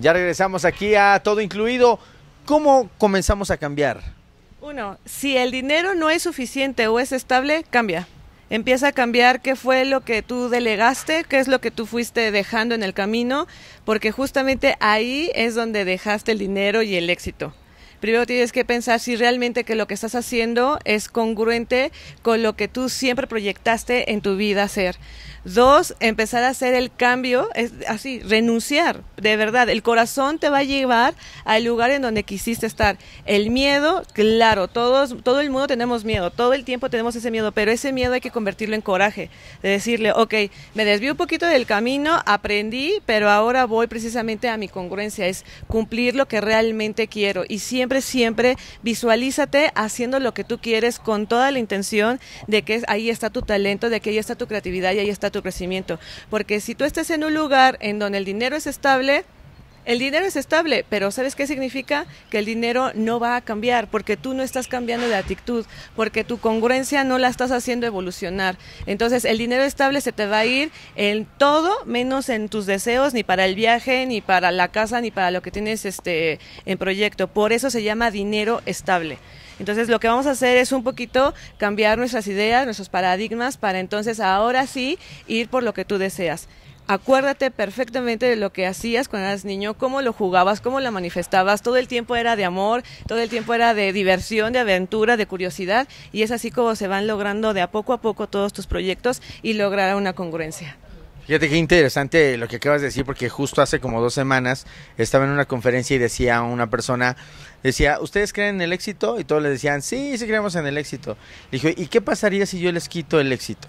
Ya regresamos aquí a todo incluido. ¿Cómo comenzamos a cambiar? Uno, si el dinero no es suficiente o es estable, cambia. Empieza a cambiar qué fue lo que tú delegaste, qué es lo que tú fuiste dejando en el camino, porque justamente ahí es donde dejaste el dinero y el éxito primero tienes que pensar si realmente que lo que estás haciendo es congruente con lo que tú siempre proyectaste en tu vida hacer. Dos, empezar a hacer el cambio, es así, renunciar, de verdad. El corazón te va a llevar al lugar en donde quisiste estar. El miedo, claro, todos, todo el mundo tenemos miedo, todo el tiempo tenemos ese miedo, pero ese miedo hay que convertirlo en coraje, de decirle, ok, me desvío un poquito del camino, aprendí, pero ahora voy precisamente a mi congruencia, es cumplir lo que realmente quiero y siempre siempre, visualízate haciendo lo que tú quieres con toda la intención de que ahí está tu talento, de que ahí está tu creatividad y ahí está tu crecimiento. Porque si tú estás en un lugar en donde el dinero es estable, el dinero es estable, pero ¿sabes qué significa? Que el dinero no va a cambiar porque tú no estás cambiando de actitud, porque tu congruencia no la estás haciendo evolucionar. Entonces, el dinero estable se te va a ir en todo menos en tus deseos, ni para el viaje, ni para la casa, ni para lo que tienes este en proyecto. Por eso se llama dinero estable. Entonces, lo que vamos a hacer es un poquito cambiar nuestras ideas, nuestros paradigmas para entonces ahora sí ir por lo que tú deseas acuérdate perfectamente de lo que hacías cuando eras niño, cómo lo jugabas, cómo lo manifestabas, todo el tiempo era de amor, todo el tiempo era de diversión, de aventura, de curiosidad, y es así como se van logrando de a poco a poco todos tus proyectos y lograr una congruencia. Fíjate qué interesante lo que acabas de decir, porque justo hace como dos semanas estaba en una conferencia y decía una persona, decía, ¿ustedes creen en el éxito? Y todos le decían, sí, sí creemos en el éxito. Le dijo, ¿y qué pasaría si yo les quito el éxito?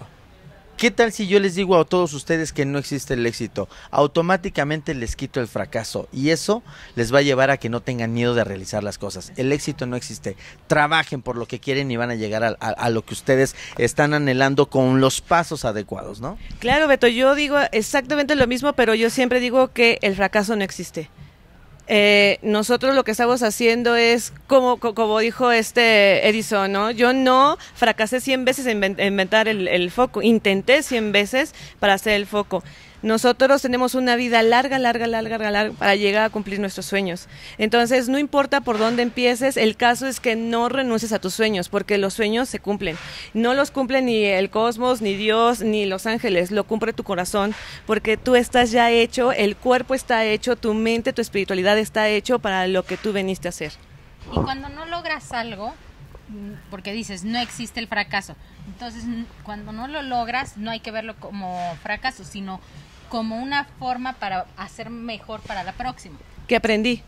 ¿Qué tal si yo les digo a todos ustedes que no existe el éxito? Automáticamente les quito el fracaso y eso les va a llevar a que no tengan miedo de realizar las cosas. El éxito no existe. Trabajen por lo que quieren y van a llegar a, lo que ustedes están anhelando con los pasos adecuados, ¿no? Claro, Beto, yo digo exactamente lo mismo, pero yo siempre digo que el fracaso no existe. Eh, nosotros lo que estamos haciendo es, como, como dijo este Edison, ¿no? Yo no fracasé 100 veces en inventar el, el foco, intenté 100 veces para hacer el foco. Nosotros tenemos una vida larga, larga, larga, larga, larga para llegar a cumplir nuestros sueños. Entonces, no importa por dónde empieces, el caso es que no renuncies a tus sueños, porque los sueños se cumplen. No los cumple ni el cosmos, ni Dios, ni los ángeles, lo cumple tu corazón, porque tú estás ya hecho, el cuerpo está hecho, tu mente, tu espiritualidad está hecho para lo que tú veniste a hacer. Y cuando no logras algo, porque dices, no existe el fracaso. Entonces, cuando no lo logras, no hay que verlo como fracaso, sino como una forma para hacer mejor para la próxima. ¿Qué aprendí?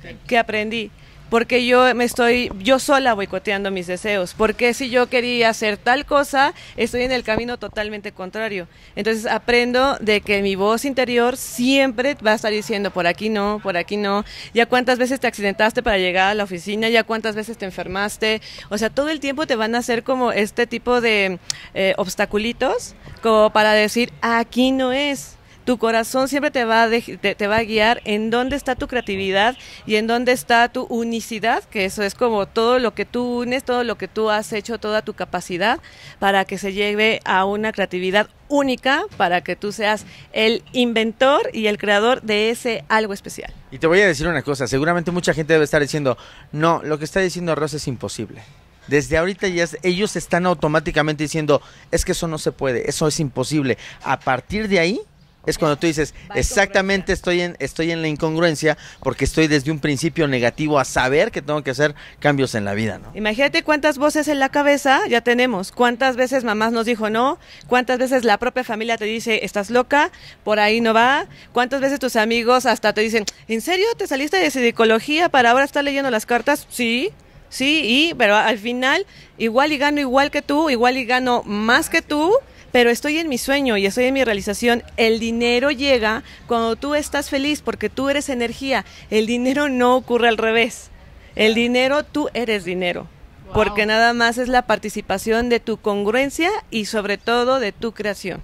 que ¿Qué aprendí? porque yo me estoy yo sola boicoteando mis deseos, porque si yo quería hacer tal cosa, estoy en el camino totalmente contrario. Entonces aprendo de que mi voz interior siempre va a estar diciendo por aquí no, por aquí no, ya cuántas veces te accidentaste para llegar a la oficina, ya cuántas veces te enfermaste, o sea, todo el tiempo te van a hacer como este tipo de eh, obstaculitos como para decir aquí no es tu corazón siempre te va, a te, va a guiar en dónde está tu creatividad y en dónde está tu unicidad, que eso es como todo lo que tú unes, todo lo que tú has hecho, toda tu capacidad para que se lleve a una creatividad única, para que tú seas el inventor y el creador de ese algo especial. Y te voy a decir una cosa, seguramente mucha gente debe estar diciendo, no, lo que está diciendo Rosa es imposible. Desde ahorita ya ellos están automáticamente diciendo, es que eso no se puede, eso es imposible. A partir de ahí es cuando tú dices, exactamente estoy en, estoy en la incongruencia porque estoy desde un principio negativo a saber que tengo que hacer cambios en la vida, ¿no? Imagínate cuántas voces en la cabeza ya tenemos, cuántas veces mamás nos dijo no, cuántas veces la propia familia te dice, estás loca, por ahí no va, cuántas veces tus amigos hasta te dicen, ¿en serio te saliste de psicología para ahora estar leyendo las cartas? Sí, sí, y, pero al final, igual y gano igual que tú, igual y gano más que tú pero estoy en mi sueño y estoy en mi realización. El dinero llega cuando tú estás feliz porque tú eres energía. El dinero no ocurre al revés. El dinero, tú eres dinero. Porque nada más es la participación de tu congruencia y sobre todo de tu creación.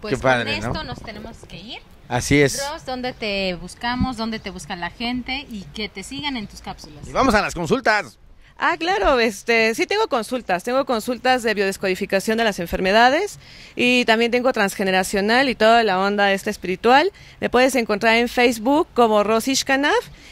Pues con esto nos tenemos que ir. Así es. ¿dónde te buscamos? ¿Dónde te busca la gente? Y que te sigan en tus cápsulas. Y vamos a las consultas. Ah, claro, este, sí tengo consultas, tengo consultas de biodescodificación de las enfermedades y también tengo transgeneracional y toda la onda esta espiritual. Me puedes encontrar en Facebook como Rosish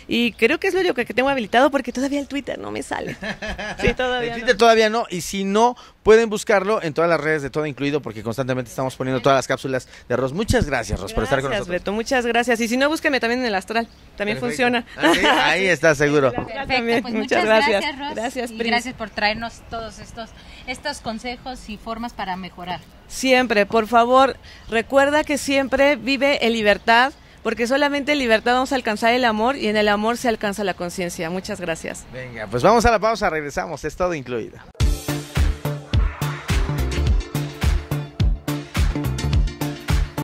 y creo que es lo único que tengo habilitado porque todavía el Twitter no me sale. Sí, todavía el Twitter todavía no y si no, Pueden buscarlo en todas las redes de todo incluido porque constantemente estamos poniendo todas las cápsulas de arroz. Muchas gracias, Ros, por estar con nosotros. Beto, muchas gracias. Y si no, búsqueme también en el astral. También funciona. Ah, ahí está, seguro. Perfecto, pues muchas gracias. Gracias, gracias, y gracias por traernos todos estos, estos consejos y formas para mejorar. Siempre, por favor, recuerda que siempre vive en libertad porque solamente en libertad vamos a alcanzar el amor y en el amor se alcanza la conciencia. Muchas gracias. Venga, pues vamos a la pausa, regresamos, es todo incluido.